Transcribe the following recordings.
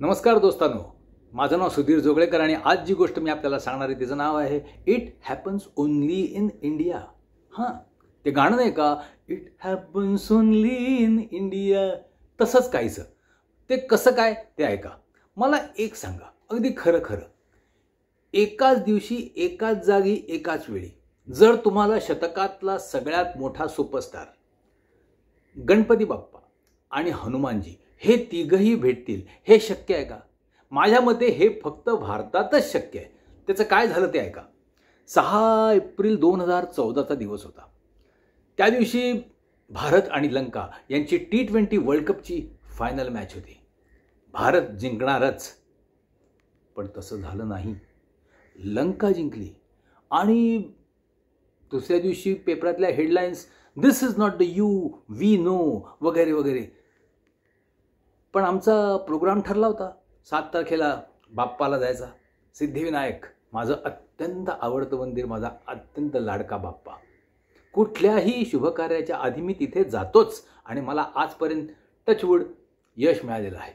नमस्कार दोस्तांनो माझं नाव सुधीर जोगळेकर आणि आज जी गोष्ट मी आपल्याला सांगणार आहे तिचं नाव आहे it happens only in India हां ते गाणं नाही का it happens only in India तसंच काहीचं ते कसं काय ते ऐका मला एक सांगा अगदी खरं खरं एकाच दिवशी एकाच जागी एकाच वेळी जर तुम्हाला शतकातला सगळ्यात मोठा सुपरस्टार गणपती बाप्पा आणि हनुमानजी हे तिघही भेटतील हे शक्य आहे का माझ्या मते हे फक्त भारतातच शक्य आहे त्याचं काय झालं ते ऐका सहा एप्रिल दोन हजार चौदाचा दिवस होता त्या दिवशी भारत आणि लंका यांची टी ट्वेंटी वर्ल्ड कपची फायनल मॅच होती भारत जिंकणारच पण तसं झालं नाही लंका जिंकली आणि दुसऱ्या दिवशी पेपरातल्या headlines this is not the you we know वगैरे वगैरे पण आमचा प्रोग्राम ठरला होता सात तारखेला बाप्पाला जायचा सिद्धिविनायक माझं अत्यंत आवडतं मंदिर माझा अत्यंत लाडका बाप्पा कुठल्याही शुभकार्याच्या आधी मी तिथे जातोच आणि मला आजपर्यंत टचवूड यश मिळालेलं आहे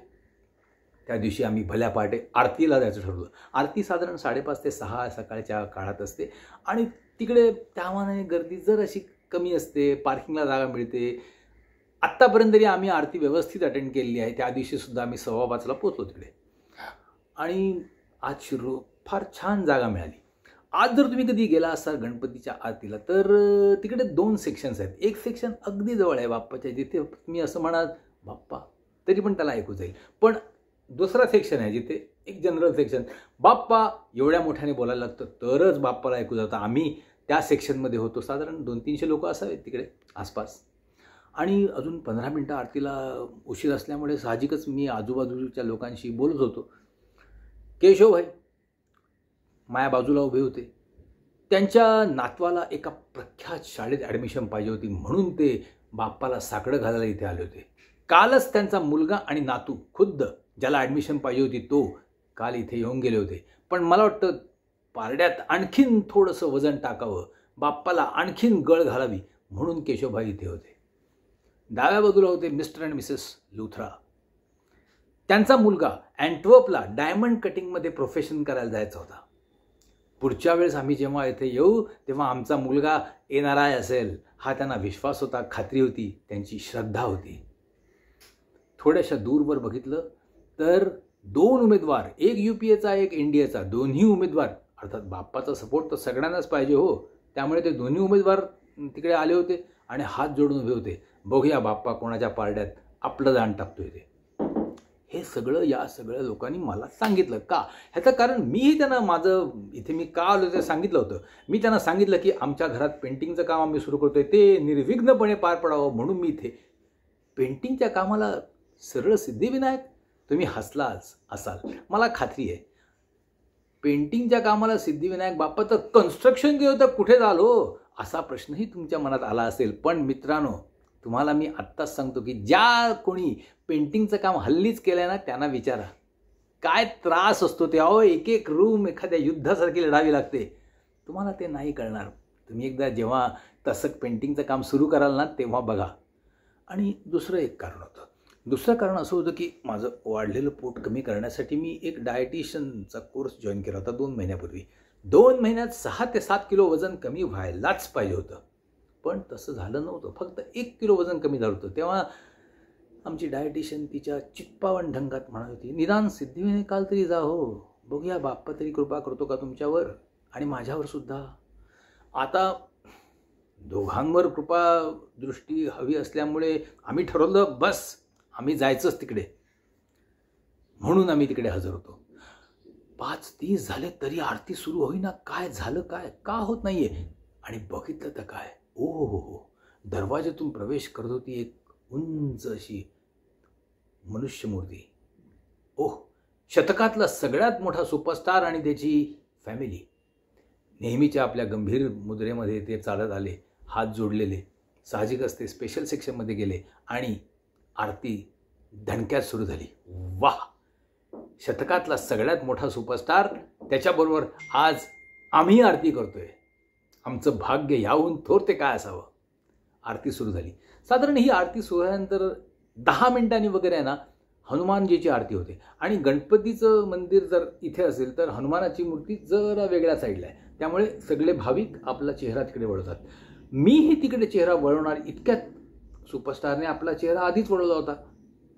त्या दिवशी आम्ही भल्या पहाटे आरतीला जायचं ठरवलं आरती साधारण साडेपाच ते सहा सकाळच्या काळात असते आणि तिकडे त्यामानाने गर्दी जर अशी कमी असते पार्किंगला जागा मिळते आत्तापर्यंत तरी आम्ही आरती व्यवस्थित अटेंड केलेली आहे त्या दिवशीसुद्धा आम्ही सव्वा पाचला पोचलो तिकडे आणि आज शिरू फार छान जागा मिळाली आज जर तुम्ही कधी गेला असाल गणपतीच्या आरतीला तर तिकडे दोन सेक्शन्स आहेत एक सेक्शन अगदी जवळ आहे बाप्पाच्या जिथे तुम्ही असं म्हणाल बाप्पा तरी पण त्याला ऐकू जाईल पण दुसरा सेक्शन आहे जिथे एक जनरल सेक्शन बाप्पा एवढ्या मोठ्याने बोलायला लागतं तरच बाप्पाला ऐकू जातं आम्ही त्या सेक्शनमध्ये होतो साधारण दोन तीनशे लोक असावेत तिकडे आसपास आणि अजून पंधरा मिनटं आरतीला उशीर असल्यामुळे साहजिकच मी आजूबाजूच्या लोकांशी बोलत होतो केशव भाई माया बाजूला उभे होते त्यांच्या नातवाला एका प्रख्यात शाळेत ॲडमिशन पाहिजे होती म्हणून ते बाप्पाला साकडं घालायला इथे आले होते कालच त्यांचा मुलगा आणि नातू खुद्द ज्याला ॲडमिशन पाहिजे होती तो काल इथे येऊन गेले होते पण मला वाटतं पारड्यात आणखीन थोडंसं वजन टाकावं बाप्पाला आणखीन गळ घालावी म्हणून केशवभाई इथे होते डाव्या बाजूला होते मिस्टर अँड मिसेस लुथरा त्यांचा मुलगा अँटवपला डायमंड कटिंगमध्ये प्रोफेशन करायला जायचा होता पुढच्या वेळेस आम्ही जेव्हा येथे येऊ तेव्हा आमचा मुलगा येणार आहे असेल हा त्यांना विश्वास होता खात्री होती त्यांची श्रद्धा होती थोड्याशा दूरवर बघितलं तर दोन उमेदवार एक यू पी एचा एक एन डी एचा दोन्ही उमेदवार अर्थात बाप्पाचा सपोर्ट तर सगळ्यांनाच पाहिजे हो त्यामुळे ते दोन्ही उमेदवार तिकडे आले होते आणि हात जोडून उभे होते बघूया बाप्पा कोणाच्या पारड्यात आपलं जाण टाकतोय ते हे सगळं या सगळ्या लोकांनी मला सांगितलं का ह्याचं कारण मीही त्यांना माझं इथे मी का आलो ते सांगितलं होतं मी त्यांना सांगितलं की आमच्या घरात पेंटिंगचं काम आम्ही सुरू करतोय ते निर्विघ्नपणे पार पडावं म्हणून मी इथे पेंटिंगच्या कामाला सरळ सिद्धिविनायक तुम्ही हसलाच असाल मला खात्री आहे पेंटिंगच्या कामाला सिद्धिविनायक बाप्पाचं कन्स्ट्रक्शन जे होतं कुठे झालो असा प्रश्नही तुमच्या मनात आला असेल पण मित्रांनो तुम्हाला मी आत्ताच सांगतो की ज्या कोणी पेंटिंगचं काम हल्लीच केलं आहे ना त्यांना विचारा काय त्रास असतो ते अहो एक एक रूम एखाद्या युद्धासारखी लढावी लागते तुम्हाला ते नाही कळणार तुम्ही एकदा जेव्हा तसं पेंटिंगचं काम सुरू कराल ना तेव्हा बघा आणि दुसरं एक कारण होतं दुसरं कारण असं होतं की माझं वाढलेलं पोट कमी करण्यासाठी मी एक डायटिशियनचा कोर्स जॉईन केला होता दोन महिन्यापूर्वी दोन महिन्यात सहा ते सात किलो वजन कमी व्हायलाच पाहिजे होतं पण तसं झालं नव्हतं फक्त एक किलो वजन कमी झालं होतं तेव्हा आमची डायटिशियन तिच्या चिप्पावन ढंगात म्हणत होती निदान सिद्धिविने काल तरी जा हो बघूया बाप्पा तरी कृपा करतो का तुमच्यावर आणि माझ्यावर सुद्धा आता दोघांवर कृपा दृष्टी हवी असल्यामुळे आम्ही ठरवलं बस आम्ही जायचंच तिकडे म्हणून आम्ही तिकडे हजर होतो पाच तीस झाले तरी आरती सुरू होईना काय झालं काय का होत नाहीये आणि बघितलं तर काय ओ हो हो हो, हो. दरवाजातून प्रवेश करत होती एक उंच अशी मनुष्यमूर्ती ओह शतकातला सगळ्यात मोठा सुपरस्टार आणि त्याची फॅमिली नेहमीच्या आपल्या गंभीर मुद्रेमध्ये ते चालत आले हात जोडलेले साहजिकच ते स्पेशल सेक्शनमध्ये गेले आणि आरती धणक्यात सुरू झाली वा शतकातला सगळ्यात मोठा सुपरस्टार त्याच्याबरोबर आज आम्ही आरती करतोय आमचं भाग्य याहून ते काय असावं आरती सुरू झाली साधारण ही आरती सुरू झाल्यानंतर दहा मिनिटांनी वगैरे आहे ना हनुमानजीची आरती होते आणि गणपतीचं मंदिर जर इथे असेल तर हनुमानाची मूर्ती जरा वेगळ्या साईडला आहे त्यामुळे सगळे भाविक आपला चेहरा तिकडे वळवतात मीही तिकडे चेहरा वळवणार इतक्यात सुपरस्टारने आपला चेहरा आधीच वळवला होता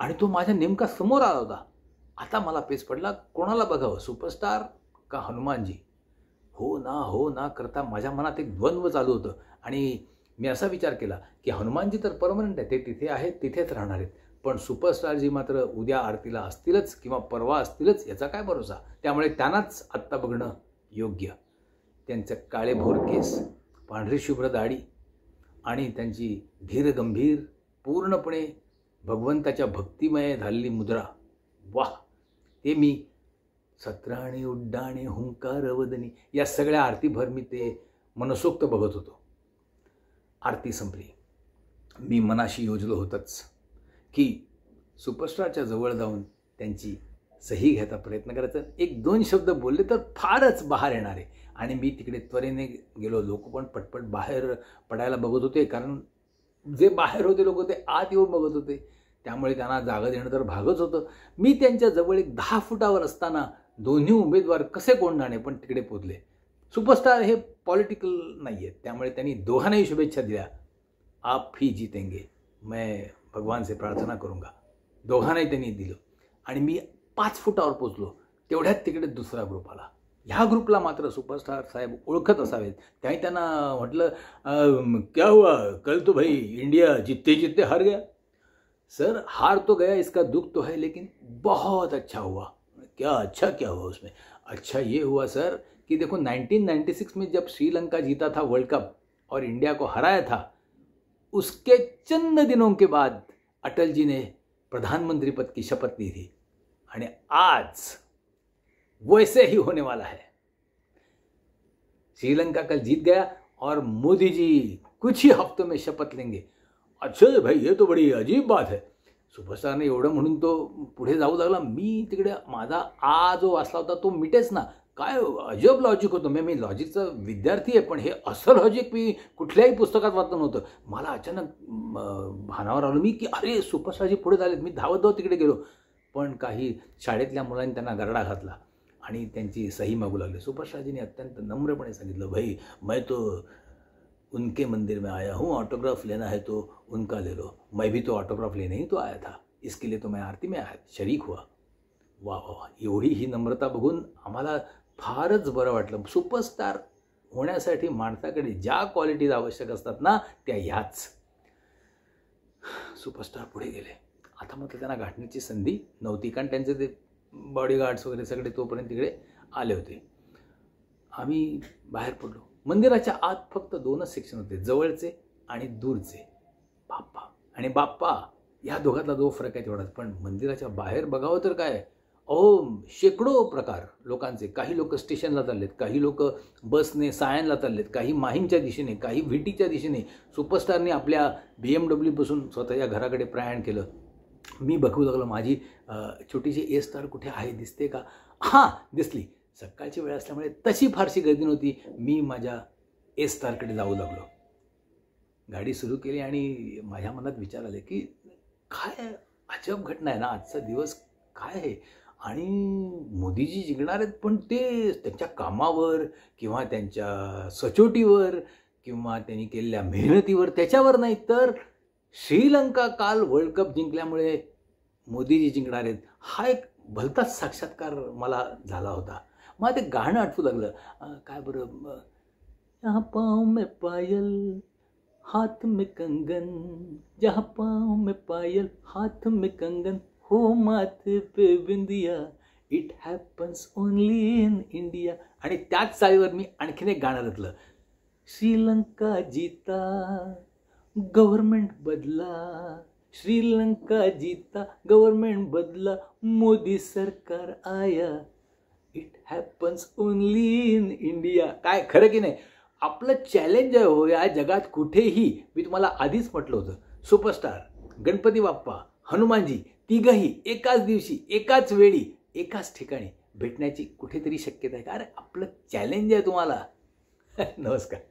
आणि तो माझ्या नेमका समोर आला होता आता मला पेस पडला कोणाला बघावं सुपरस्टार का हनुमानजी हो ना हो ना करता माझ्या मनात एक द्वंद्व चालू होतं आणि मी असा विचार केला की हनुमानजी तर परमनंट आहे ते तिथे आहेत तिथेच राहणार आहेत पण सुपरस्टारजी मात्र उद्या आरतीला असतीलच किंवा परवा असतीलच याचा काय भरोसा त्यामुळे त्यांनाच आत्ता बघणं योग्य त्यांचं काळेभोर केस पांढरी शुभ्र दाढी आणि त्यांची धीरगंभीर पूर्णपणे भगवंताच्या भक्तिमय झालेली मुद्रा वाह ते मी सत्राणी उड्डाणे हुंकार वदनी या सगळ्या आरतीभर मी ते मनसोक्त बघत होतो आरती संपली मी मनाशी योजलो होतंच की सुपरस्टारच्या जवळ जाऊन त्यांची सही घ्यायचा प्रयत्न करायचा एक दोन शब्द बोलले तर फारच बाहेर येणार आहे आणि मी तिकडे त्वरेने गेलो लोक पण पटपट बाहेर पडायला बघत होते कारण जे बाहेर होते लोक ते आत येऊन बघत होते त्यामुळे त्यांना जागा देणं तर भागच होतं मी त्यांच्या जवळ एक दहा फुटावर असताना दोन्ही उमेदवार कसे कोंडाणे पण तिकडे पोचले सुपरस्टार हे पॉलिटिकल नाही आहेत त्यामुळे त्यांनी दोघांनाही शुभेच्छा दिल्या आप ही जितेंगे मैं भगवान से प्रार्थना करूंगा दोघांनाही त्यांनी दिलं आणि मी पाच फुटावर पोचलो तेवढ्यात तिकडे दुसरा ग्रुप आला ह्या ग्रुपला मात्र सुपरस्टार साहेब ओळखत असावेत त्याही त्यांना म्हटलं क्या हुआ कल तो भाई इंडिया जितते जितते हार गया सर हार तो गया इसका दुख तो है लेकिन बहुत अच्छा हुआ क्या अच्छा क्या हुआ उसमें अच्छा ये हुआ सर कि देखो 1996 में जब श्रीलंका जीता था वर्ल्ड कप और इंडिया को हराया था उसके चंद दिनों के बाद अटल जी ने प्रधानमंत्री पद की शपथ ली थी आज वैसे ही होने वाला है श्रीलंका कल जीत गया और मोदी जी कुछ ही हफ्तों में शपथ लेंगे अच्छा भाई ये तो बड़ी अजीब बात है सुपरस्टारने एवढं म्हणून तो पुढे जाऊ लागला मी तिकडे माझा आ जो वाचला होता तो मिटेच ना काय अजब लॉजिक होतं मी मी लॉजिकचा विद्यार्थी आहे पण हे असं लॉजिक मी कुठल्याही पुस्तकात वाचलं नव्हतं मला अचानक भानावर आलो मी की अरे सुपरस्टारजी पुढे झालेत मी धावत धावत तिकडे गेलो पण काही शाळेतल्या मुलांनी त्यांना गरडा घातला आणि त्यांची सही मागू लागली सुपरस्टारजीने अत्यंत नम्रपणे सांगितलं भाई मैं तो उनके मंदिर में आया हूँ ऑटोग्राफ लेना है तो उनका ले लो मैं भी तो ऑटोग्राफ लेने ही तो आया था इसके लिए तो मैं आरती में शरीक हुआ वा वाह एवढी ही नम्रता बघून आम्हाला फारच बरं वाटलं सुपरस्टार होण्यासाठी माणसाकडे ज्या क्वालिटीज आवश्यक असतात ना त्या ह्याच सुपरस्टार पुढे गेले आता म्हटलं त्यांना गाठण्याची संधी नव्हती कारण त्यांचे ते बॉडीगार्ड्स वगैरे सगळे तोपर्यंत तिकडे आले होते आम्ही बाहेर पडलो मंदिराच्या आत फक्त दोनच सेक्शन होते जवळचे आणि दूरचे बाप्पा आणि बाप्पा या दोघातला जो फरक आहे तेवढाच पण मंदिराच्या बाहेर बघावं तर काय अहो शेकडो प्रकार लोकांचे काही लोक स्टेशनला चाललेत काही लोक बसने सायनला चाललेत काही माहीमच्या दिशेने काही व्हिटीच्या दिशेने सुपरस्टारने आपल्या बी एम डब्ल्यूपासून स्वतःच्या घराकडे प्रयाण केलं मी बघू लागलो माझी छोटीशी ए स्टार कुठे आहे दिसते का हां दिसली सकाळची वेळ असल्यामुळे तशी फारशी गर्दी नव्हती मी माझ्या एस तारकडे जाऊ लागलो गाडी सुरू केली आणि माझ्या मनात विचार आले की काय अजब घटना आहे ना आजचा दिवस काय आहे आणि मोदीजी जिंकणार आहेत पण ते त्यांच्या कामावर किंवा त्यांच्या सचोटीवर किंवा त्यांनी केलेल्या मेहनतीवर त्याच्यावर नाही तर श्रीलंका काल वर्ल्ड कप जिंकल्यामुळे मोदीजी जिंकणार आहेत हा एक भलताच साक्षात्कार मला झाला होता मला ते गाणं आठवू लागलं काय बरं या पाव में पायल हाथ मे कंगन जहा पाव में पायल हाथ मे कंगन हो माथे पे बिंदिया it happens only in India आणि त्याच चाळीवर मी आणखीन एक गाणं रचलं श्रीलंका जीता गव्हर्मेंट बदला श्रीलंका जीता गव्हर्मेंट बदला मोदी सरकार आया it happens only in India काय खरं की नाही आपलं चॅलेंज आहे हो या जगात कुठेही मी तुम्हाला आधीच म्हटलं होतं सुपरस्टार गणपती बाप्पा हनुमानजी तिघही एकाच दिवशी एकाच वेळी एकाच ठिकाणी भेटण्याची कुठेतरी शक्यता आहे का अरे आपलं चॅलेंज आहे तुम्हाला नमस्कार